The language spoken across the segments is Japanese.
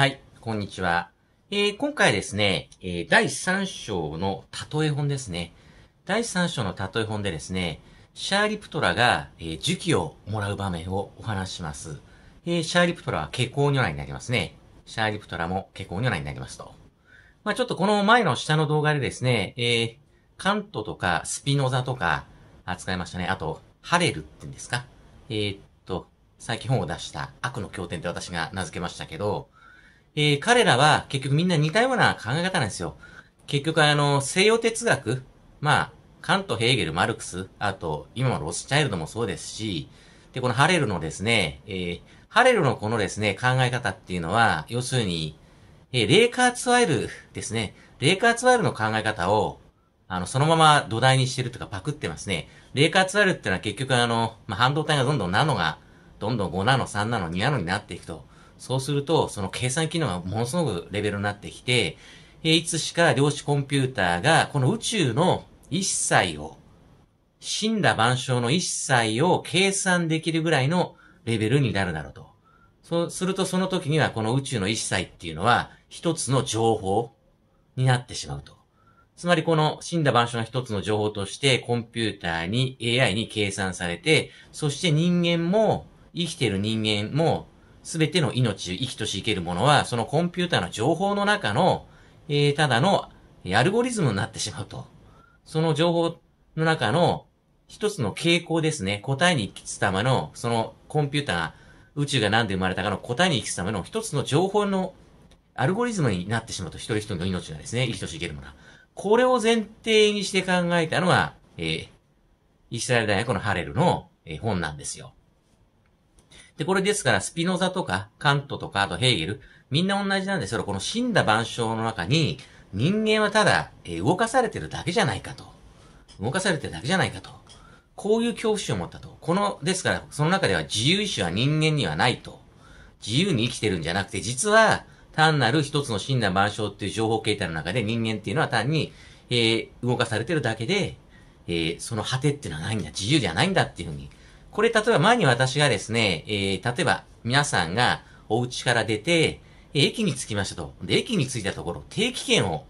はい、こんにちは。えー、今回ですね、えー、第3章の例え本ですね。第3章の例え本でですね、シャーリプトラが、えー、樹器をもらう場面をお話しします。えー、シャーリプトラは下校如来になりますね。シャーリプトラも構校如来になりますと。まあ、ちょっとこの前の下の動画でですね、えー、カントとかスピノザとか扱いましたね。あと、ハレルって言うんですかえー、っと、最近本を出した悪の経典って私が名付けましたけど、えー、彼らは結局みんな似たような考え方なんですよ。結局あの、西洋哲学、まあ、カント、ヘーゲル、マルクス、あと、今のロスチャイルドもそうですし、で、このハレルのですね、えー、ハレルのこのですね、考え方っていうのは、要するに、えー、レイカーツワイルですね、レイカーツワイルの考え方を、あの、そのまま土台にしてるとかパクってますね。レイカーツワイルってのは結局あの、まあ、半導体がどんどんナノが、どんどん5ナノ、3ナノ、2ナノになっていくと。そうすると、その計算機能がものすごくレベルになってきて、いつしか量子コンピューターが、この宇宙の一切を、死んだ万象の一切を計算できるぐらいのレベルになるだろうと。そうするとその時にはこの宇宙の一切っていうのは一つの情報になってしまうと。つまりこの死んだ万象の一つの情報としてコンピューターに AI に計算されて、そして人間も生きてる人間もすべての命、生きとし生けるものは、そのコンピューターの情報の中の、えー、ただのアルゴリズムになってしまうと。その情報の中の一つの傾向ですね。答えに行きつたまの、そのコンピューター、が、宇宙が何で生まれたかの答えに行きつたまの一つの情報のアルゴリズムになってしまうと、一人一人の命がですね、生きとし生けるものは。これを前提にして考えたのが、えー、イスラエル大学のハレルの、えー、本なんですよ。で、これですから、スピノザとか、カントとか、あとヘーゲル、みんな同じなんですよ。この死んだ万象の中に、人間はただ、えー、動かされてるだけじゃないかと。動かされてるだけじゃないかと。こういう恐怖心を持ったと。この、ですから、その中では自由意志は人間にはないと。自由に生きてるんじゃなくて、実は、単なる一つの死んだ万象っていう情報形態の中で人間っていうのは単に、えー、動かされてるだけで、えー、その果てっていうのはないんだ。自由じゃないんだっていうふうにこれ例えば前に私がですね、えー、例えば皆さんがお家から出て、駅に着きましたと。で、駅に着いたところ、定期券を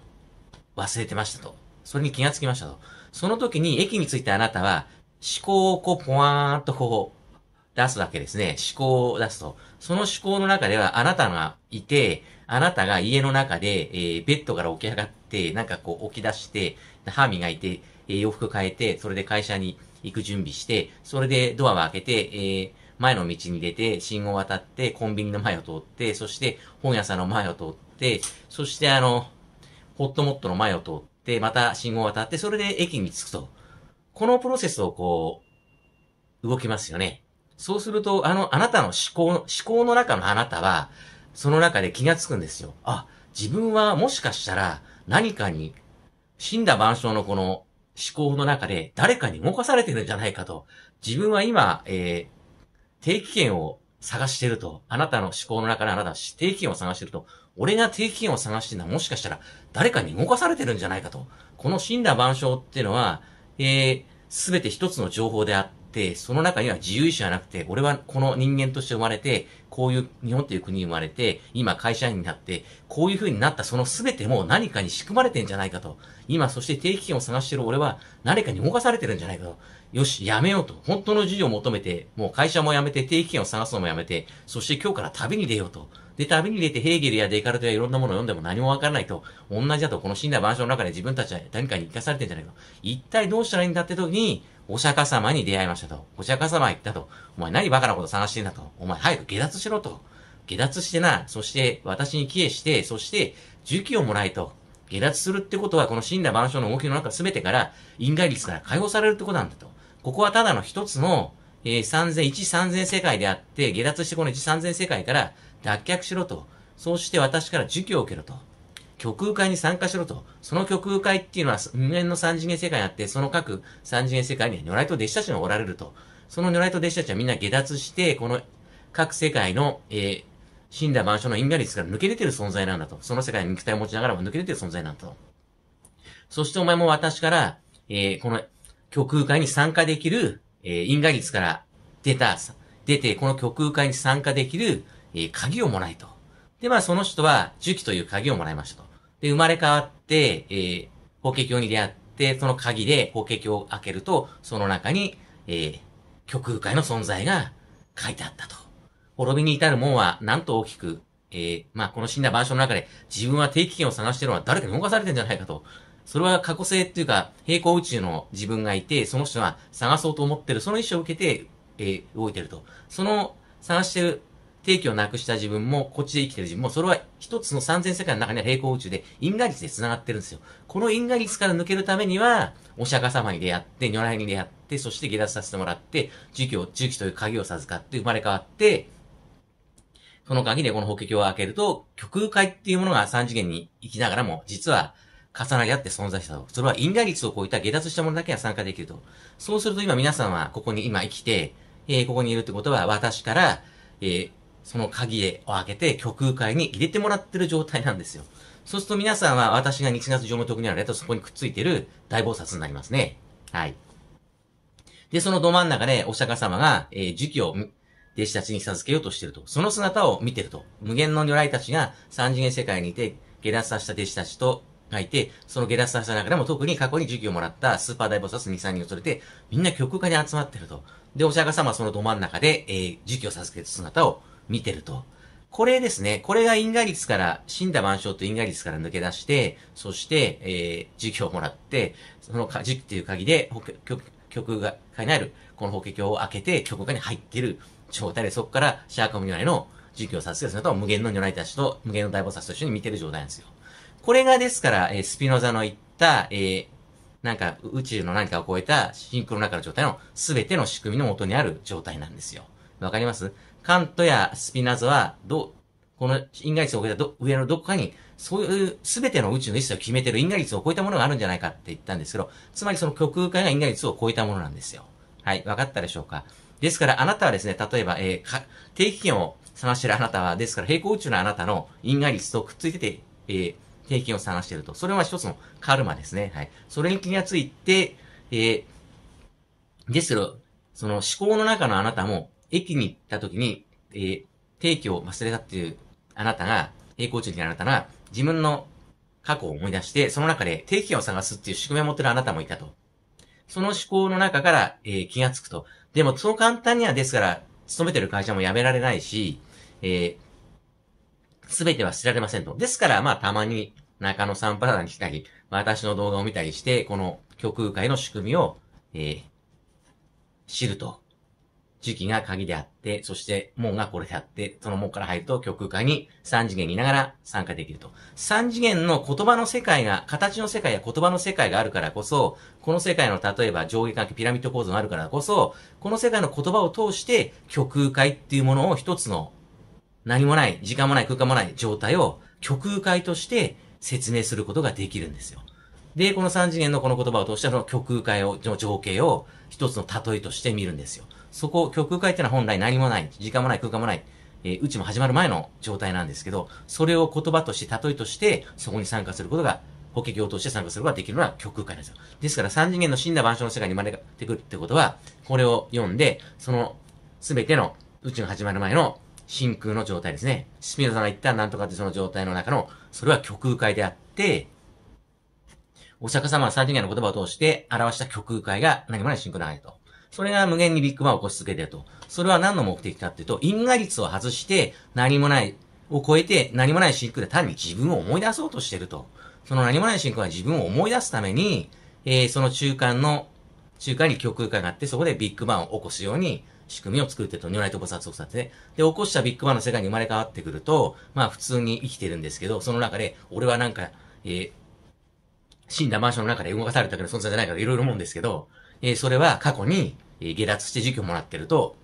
忘れてましたと。それに気がつきましたと。その時に駅に着いたあなたは、思考をこう、ぽわーンとこう、出すわけですね。思考を出すと。その思考の中では、あなたがいて、あなたが家の中で、えー、ベッドから起き上がって、なんかこう、起き出して、歯磨いて、えー、洋服変えて、それで会社に行く準備して、それでドアを開けて、えー、前の道に出て、信号を渡って、コンビニの前を通って、そして本屋さんの前を通って、そしてあの、ホットモットの前を通って、また信号を渡って、それで駅に着くと。このプロセスをこう、動きますよね。そうすると、あの、あなたの思考、思考の中のあなたは、その中で気がつくんですよ。あ、自分はもしかしたら何かに、死んだ万象のこの思考の中で誰かに動かされてるんじゃないかと。自分は今、えー、定期券を探してると。あなたの思考の中であなたは定期券を探してると。俺が定期券を探してるのはもしかしたら誰かに動かされてるんじゃないかと。この死んだ万象っていうのは、えー、すべて一つの情報であって、、その中には自由意志じゃなくて、俺はこの人間として生まれて、こういう日本という国に生まれて、今会社員になって、こういう風になったその全ても何かに仕組まれてんじゃないかと。今、そして定期券を探してる俺は、誰かに動かされてるんじゃないかと。よし、やめようと。本当の自由を求めて、もう会社も辞めて、定期券を探すのもやめて、そして今日から旅に出ようと。で、旅に出てヘーゲルやデカルトやいろんなものを読んでも何もわからないと、同じだとこの死んだ場所の中で自分たちは何かに生かされてんじゃないかと。一体どうしたらいいんだって時に、お釈迦様に出会いましたと。お釈迦様行ったと。お前何バカなこと探してんだと。お前早く下脱しろと。下脱してな。そして私に帰依して、そして受給をもらえと。下脱するってことは、この死んだ万象の動きの中全てから、因果率から解放されるってことなんだと。ここはただの一つの、えー、三千、一三千世界であって、下脱してこの一三千世界から脱却しろと。そうして私から儒教を受けろと。極右会に参加しろと。その極右会っていうのは無縁の三次元世界にあって、その各三次元世界には如来と弟子たちがおられると。その如来と弟子たちはみんな下脱して、この各世界の、えー、死んだ万象の因果率から抜け出てる存在なんだと。その世界に肉体を持ちながらも抜け出てる存在なんだと。そしてお前も私から、えー、この極右会に参加できる、えー、因果率から出た、出て、この極右会に参加できる、えー、鍵をもらいと。で、まあその人は、樹木という鍵をもらいましたと。で、生まれ変わって、えー、法華経に出会って、その鍵で法華経を開けると、その中に、えー、極空界の存在が書いてあったと。滅びに至るもんは、なんと大きく、えー、まあ、この死んだ場所の中で、自分は定期券を探してるのは誰かに動かされてんじゃないかと。それは過去性っていうか、平行宇宙の自分がいて、その人は探そうと思ってる、その意思を受けて、えー、動いてると。その探してる定期をなくした自分も、こっちで生きてる自分も、それは一つの三千世界の中には平行宇宙で、因果率で繋がってるんですよ。この因果率から抜けるためには、お釈迦様に出会って、如来に出会って、そして下脱させてもらって、儒教、儒教という鍵を授かって生まれ変わって、その鍵でこの法華経を開けると、虚空界っていうものが三次元に生きながらも、実は、重なり合って存在したと。それは因果率を超えた下脱したものだけが参加できると。そうすると今皆さんはここに今生きて、えー、ここにいるってことは私から、えーその鍵を開けて極空に入れてもらってる状態なんですよ。そうすると皆さんは私が日月上の徳にあるやつそこにくっついてる大菩薩になりますね。はい。で、そのど真ん中でお釈迦様が、えー、時期を弟子たちに授けようとしてると。その姿を見てると。無限の如来たちが三次元世界にいて、下脱させた弟子たちとがいて、その下脱させた中でも特に過去に授業をもらったスーパー大菩薩2、3人を連れて、みんな極化に集まってると。で、お釈迦様はそのど真ん中で、えー、授業を授ける姿を見てると。これですね、これが因果率から、死んだ万象と因果率から抜け出して、そして、えー、時期をもらって、その時期っていう鍵で、曲が、書になる、この法華経を開けて、曲がに入ってる状態で、そこから、シャーカム如来の授業を殺すると、無限の如来たちと、無限の大菩薩と一緒に見てる状態なんですよ。これがですから、えー、スピノザの言った、えー、なんか、宇宙の何かを超えた、真空の中の状態のすべての仕組みの元にある状態なんですよ。わかりますカントやスピナズは、ど、この因果率を超えた上のどこかに、そういう全ての宇宙の意思を決めてる因果率を超えたものがあるんじゃないかって言ったんですけど、つまりその虚空間が因果率を超えたものなんですよ。はい、わかったでしょうか。ですからあなたはですね、例えば、えー、定期券を探してるあなたは、ですから平行宇宙のあなたの因果率とくっついてて、えー、定期券を探してると。それは一つのカルマですね。はい。それに気がついて、えー、ですけど、その思考の中のあなたも、駅に行った時に、えー、定期を忘れたっていうあなたが、平行中にあなたが、自分の過去を思い出して、その中で定期を探すっていう仕組みを持ってるあなたもいたと。その思考の中から、えー、気がつくと。でも、そう簡単にはですから、勤めてる会社も辞められないし、えす、ー、べては捨てられませんと。ですから、まあ、たまに中野サンプラダに来たり、私の動画を見たりして、この虚空界の仕組みを、えー、知ると。時期が鍵であって、そして門がこれであって、その門から入ると極空間に3次元にいながら参加できると。3次元の言葉の世界が、形の世界や言葉の世界があるからこそ、この世界の例えば上下関係、ピラミッド構造があるからこそ、この世界の言葉を通して極空間っていうものを一つの何もない、時間もない、空間もない状態を極空間として説明することができるんですよ。で、この3次元のこの言葉を通してその極空間を、の情景を一つの例えとして見るんですよ。そこ、極空界っていうのは本来何もない、時間もない、空間もない、えー、宇宙も始まる前の状態なんですけど、それを言葉として、例えとして、そこに参加することが、法華経を通して参加することができるのは極空界なんですよ。ですから、三次元の死んだ万象の世界に生まれてくるってことは、これを読んで、その、すべての宇宙が始まる前の真空の状態ですね。スピドさんが言ったなんとかってその状態の中の、それは極空界であって、お釈迦様は三次元の言葉を通して表した極空界が何もない真空のん囲と。それが無限にビッグバンを起こし続けてると。それは何の目的かっていうと、因果率を外して、何もない、を超えて、何もない真空で単に自分を思い出そうとしてると。その何もない真空は自分を思い出すために、えー、その中間の、中間に極空間があって、そこでビッグバンを起こすように、仕組みを作ってと、ニューライト菩薩を菩薩で。で、起こしたビッグバンの世界に生まれ変わってくると、まあ普通に生きてるんですけど、その中で、俺はなんか、えー、死んだマンションの中で動かされたけど存在じゃないからいろいろ思うんですけど、えー、それは過去に、え下脱して儒教をもらってると、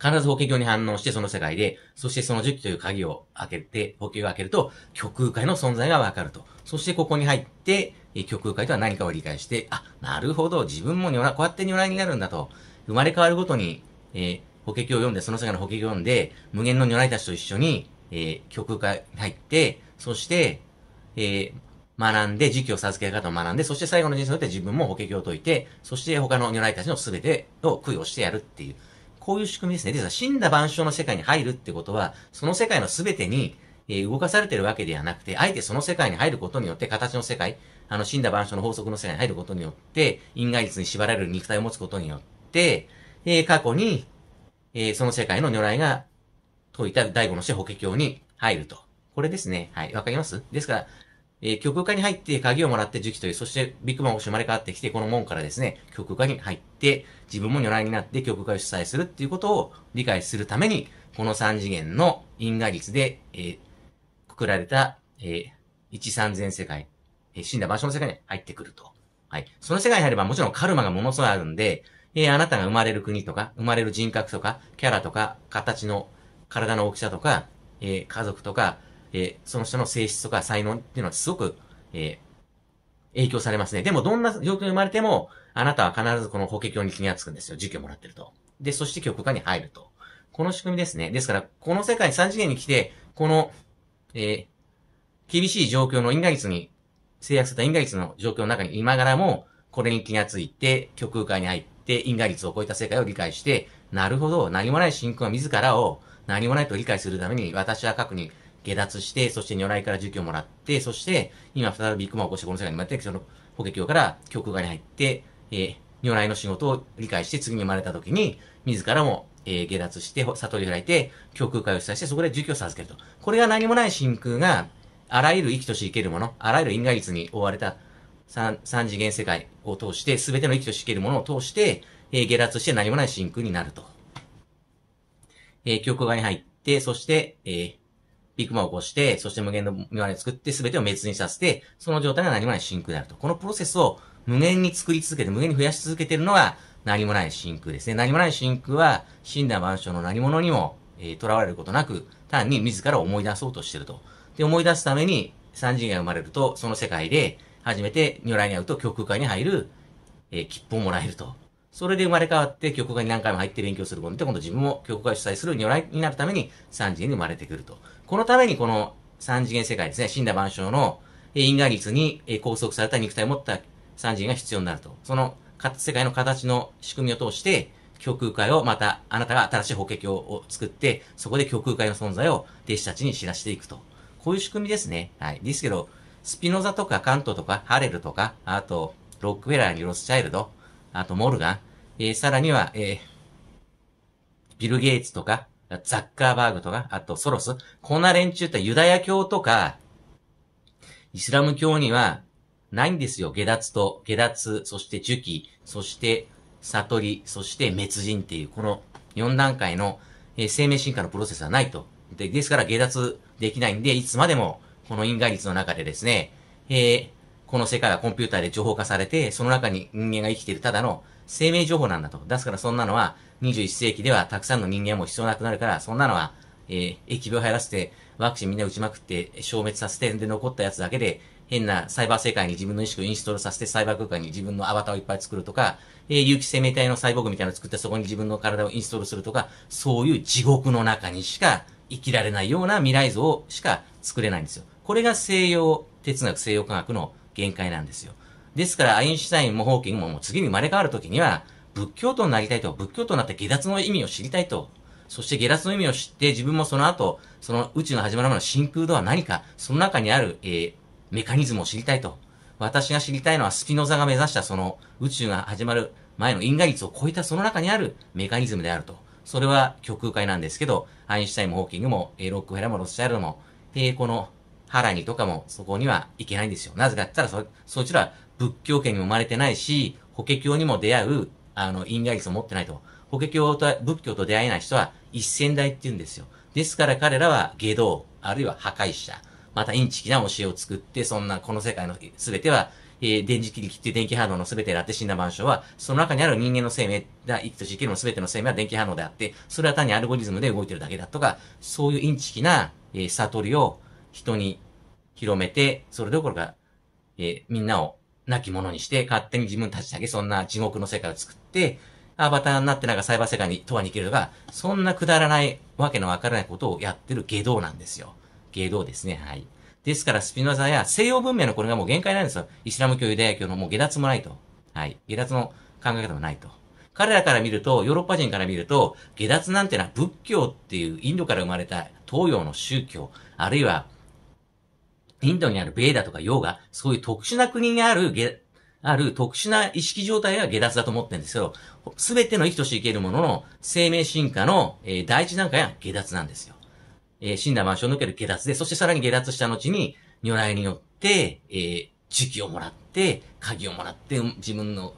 必ず法華経に反応してその世界で、そしてその時期という鍵を開けて、法華経を開けると、極空界の存在がわかると。そしてここに入って、極空界とは何かを理解して、あ、なるほど、自分も如来、こうやって如来になるんだと。生まれ変わるごとに、えー、法華経を読んで、その世界の法華経を読んで、無限の如来たちと一緒に、えー、極空界に入って、そして、えー、学んで、時期を授ける方を学んで、そして最後の人生によって自分も法華経を解いて、そして他の如来たちの全てを供養してやるっていう、こういう仕組みですね。ですから、死んだ万象の世界に入るってことは、その世界の全てに、動かされてるわけではなくて、あえてその世界に入ることによって、形の世界、あの、死んだ万象の法則の世界に入ることによって、因果律に縛られる肉体を持つことによって、過去に、その世界の如来が解いた第五の死法華経に入ると。これですね。はい。わかりますですから、えー、極に入って鍵をもらって時期という、そしてビッグマンを生まれ変わってきて、この門からですね、極右に入って、自分も如来になって極右を主催するっていうことを理解するために、この3次元の因果率で、えー、くくられた、えー、13000世界、えー、死んだ場所の世界に入ってくると。はい。その世界に入ればもちろんカルマがものすごいあるんで、えー、あなたが生まれる国とか、生まれる人格とか、キャラとか、形の、体の大きさとか、えー、家族とか、えー、その人の性質とか才能っていうのはすごく、えー、影響されますね。でもどんな状況に生まれても、あなたは必ずこの法華経に気がつくんですよ。儒教もらってると。で、そして極化に入ると。この仕組みですね。ですから、この世界3次元に来て、この、えー、厳しい状況の因果率に、制約された因果率の状況の中に今ながらも、これに気がついて、極空に入って、因果率を超えた世界を理解して、なるほど、何もない真空は自らを何もないと理解するために、私は過去に下脱して、そして如来から儒教をもらって、そして、今再び雲を起こしてこの世界に生まれて、その法華経から教区外に入って、えー、如来の仕事を理解して、次に生まれた時に、自らも、えー、下脱して、悟りを開いて、教空会を指して、そこで儒教を授けると。これが何もない真空が、あらゆる生きとし生けるもの、あらゆる因果律に覆われた三、三次元世界を通して、すべての生きとし生けるものを通して、えー、下脱して何もない真空になると。えー、教区外に入って、そして、えー、ビッグマを起こして、そして無限の未来を作って、すべてを滅にさせて、その状態が何もない真空であると。このプロセスを無限に作り続けて、無限に増やし続けているのが、何もない真空ですね。何もない真空は、死んだ万象の何者にも、えー、囚われることなく、単に自ら思い出そうとしてると。で、思い出すために、三次元が生まれると、その世界で、初めて如来に会うと、極空間に入る、えー、切符をもらえると。それで生まれ変わって、空会に何回も入って勉強することによって、今度自分も空会主催する如来になるために、三次元に生まれてくると。このためにこの三次元世界ですね、死んだ万象の因果率に拘束された肉体を持った三次元が必要になると。その世界の形の仕組みを通して、虚空界をまた、あなたが新しい法華経を作って、そこで虚空界の存在を弟子たちに知らしていくと。こういう仕組みですね。はい。ですけど、スピノザとかカントとかハレルとか、あと、ロックウェラーにロスチャイルド、あとモルガン、えー、さらには、えー、ビル・ゲイツとか、ザッカーバーグとか、あとソロス。こんな連中ってユダヤ教とか、イスラム教にはないんですよ。下脱と、下脱、そして樹木、そして悟り、そして滅人っていう、この4段階の、えー、生命進化のプロセスはないと。でですから下脱できないんで、いつまでもこの因果率の中でですね、えー、この世界はコンピューターで情報化されて、その中に人間が生きているただの生命情報なんだと。ですからそんなのは、21世紀ではたくさんの人間も必要なくなるから、そんなのは、えー、疫病入らせて、ワクチンみんな打ちまくって、消滅させて、で、残ったやつだけで、変なサイバー世界に自分の意識をインストールさせて、サイバー空間に自分のアバターをいっぱい作るとか、えー、有機生命体のサイボーグみたいなのを作って、そこに自分の体をインストールするとか、そういう地獄の中にしか生きられないような未来像しか作れないんですよ。これが西洋哲学、西洋科学の限界なんですよ。ですから、アインシュタインもホーキングももう次に生まれ変わるときには、仏教徒になりたいと、仏教徒になって下脱の意味を知りたいと、そして下脱の意味を知って自分もその後、その宇宙の始まる前の真空とは何か、その中にある、えー、メカニズムを知りたいと。私が知りたいのはスピノザが目指したその宇宙が始まる前の因果率を超えたその中にあるメカニズムであると。それは極空界なんですけど、アインシュタインもホーキングも、えー、ロックフェラもロスチャイルドも、えー、このハラニとかもそこには行けないんですよ。なぜかって言ったらそ、そいつら仏教圏にも生まれてないし、法華経にも出会う、あの、因果率を持ってないと。法華経と仏教と出会えない人は一仙代って言うんですよ。ですから彼らは下道、あるいは破壊者、またインチキな教えを作って、そんな、この世界の全ては、えー、電磁気力っていう電気反応の全てであって、死んだ万象は、その中にある人間の生命だ、生きとし生きるの全ての生命は電気反応であって、それは単にアルゴリズムで動いてるだけだとか、そういうインチキな、えー、悟りを人に広めて、それどころか、えー、みんなを亡き者にして、勝手に自分たちだけそんな地獄の世界を作って、アバターになってなんかサイバー世界に、とはに行けるとか、そんなくだらないわけのわからないことをやってる下道なんですよ。下道ですね、はい。ですから、スピノザや西洋文明のこれがもう限界なんですよ。イスラム教、ユダヤ教のもう下脱もないと。はい。下脱の考え方もないと。彼らから見ると、ヨーロッパ人から見ると、下脱なんてのは仏教っていうインドから生まれた東洋の宗教、あるいはインドにあるベーダとかヨーガ、そういう特殊な国にあるゲ、ある特殊な意識状態が下脱だと思ってるんですけど、すべての生きとし生けるものの生命進化の、えー、第一段階は下脱なんですよ。えー、死んだ万象を抜ける下脱で、そしてさらに下脱した後に、如来によって、えー、時期をもらって、鍵をもらって、自分の、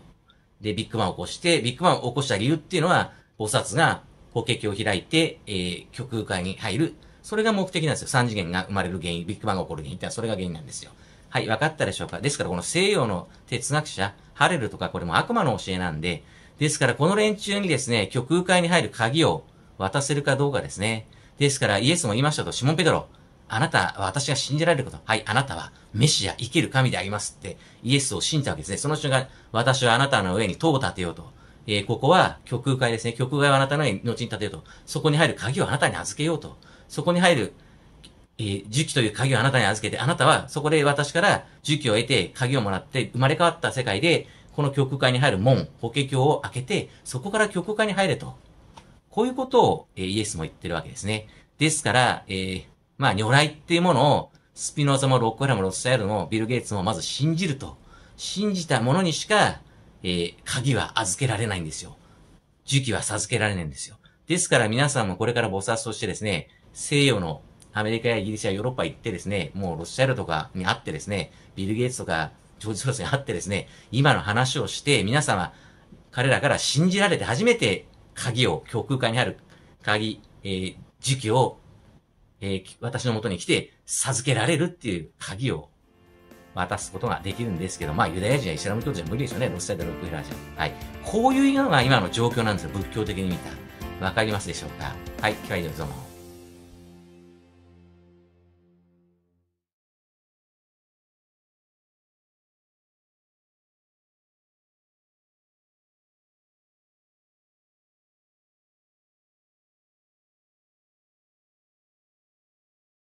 で、ビッグマンを起こして、ビッグマンを起こした理由っていうのは、菩薩が法華経を開いて、えー、極空界に入るそれが目的なんですよ。3次元が生まれる原因、ビッグバンが起こる原因ってのはそれが原因なんですよ。はい、分かったでしょうか。ですからこの西洋の哲学者、ハレルとかこれも悪魔の教えなんで、ですからこの連中にですね、虚空界に入る鍵を渡せるかどうかですね。ですからイエスも言いましたと、シモン・ペドロ、あなたは私が信じられること。はい、あなたはメシア、生きる神でありますって、イエスを信じたわけですね。その瞬間、私はあなたの上に塔を建てようと。えー、ここは、極右界ですね。極右界はあなたの上に後に建てようと。そこに入る鍵をあなたに預けようと。そこに入る、えー、樹木という鍵をあなたに預けて、あなたはそこで私から樹木を得て、鍵をもらって、生まれ変わった世界で、この極空会に入る門、法華経を開けて、そこから極空会に入れと。こういうことを、えー、イエスも言ってるわけですね。ですから、えー、まあ、如来っていうものを、スピノーザもロックフラもロスシャイルもビル・ゲイツもまず信じると。信じたものにしか、えー、鍵は預けられないんですよ。時期は授けられないんですよ。ですから皆さんもこれから菩薩としてですね、西洋のアメリカやイギリスやヨーロッパ行ってですね、もうロシアルとかに会ってですね、ビル・ゲイツとかジョージ・ソロスに会ってですね、今の話をして皆様、彼らから信じられて初めて鍵を、教空間にある鍵、えー、時期を、えー、私の元に来て授けられるっていう鍵を渡すことができるんですけど、まあ、ユダヤ人やイスラム教徒じゃ無理ですよね、ロシアでロックフェラー人。はい。こういうのが今の状況なんですよ、仏教的に見た。わかりますでしょうかはい、今日は以上どうも。